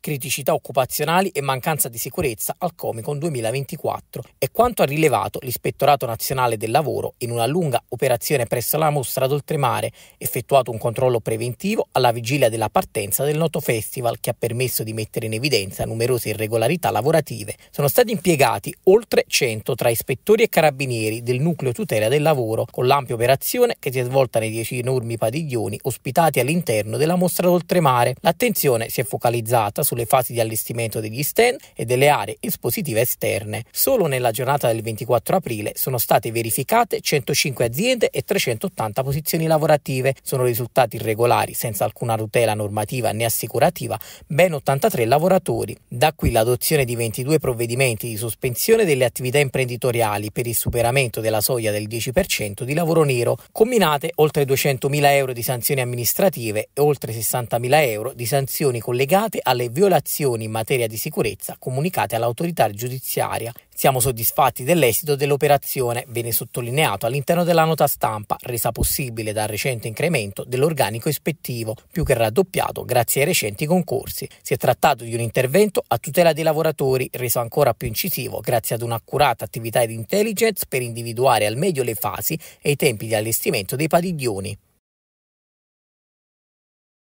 criticità occupazionali e mancanza di sicurezza al Comicon 2024. È quanto ha rilevato l'Ispettorato Nazionale del Lavoro in una lunga operazione presso la mostra d'oltremare, effettuato un controllo preventivo alla vigilia della partenza del noto festival che ha permesso di mettere in evidenza numerose irregolarità lavorative. Sono stati impiegati oltre 100 tra ispettori e carabinieri del nucleo tutela del lavoro, con l'ampia operazione che si è svolta nei 10 enormi padiglioni ospitati all'interno della mostra d'oltremare. L'attenzione si è focalizzata sulle fasi di allestimento degli stand e delle aree espositive esterne. Solo nella giornata del 24 aprile sono state verificate 105 aziende e 380 posizioni lavorative. Sono risultati irregolari, senza alcuna tutela normativa né assicurativa, ben 83 lavoratori. Da qui l'adozione di 22 provvedimenti di sospensione delle attività imprenditoriali per il superamento della soglia del 10% di lavoro nero, combinate oltre 200.000 euro di sanzioni amministrative e oltre 60.000 euro di sanzioni collegate alle violazioni violazioni in materia di sicurezza comunicate all'autorità giudiziaria. Siamo soddisfatti dell'esito dell'operazione, viene sottolineato all'interno della nota stampa, resa possibile dal recente incremento dell'organico ispettivo, più che raddoppiato grazie ai recenti concorsi. Si è trattato di un intervento a tutela dei lavoratori, reso ancora più incisivo grazie ad un'accurata attività di intelligence per individuare al meglio le fasi e i tempi di allestimento dei padiglioni.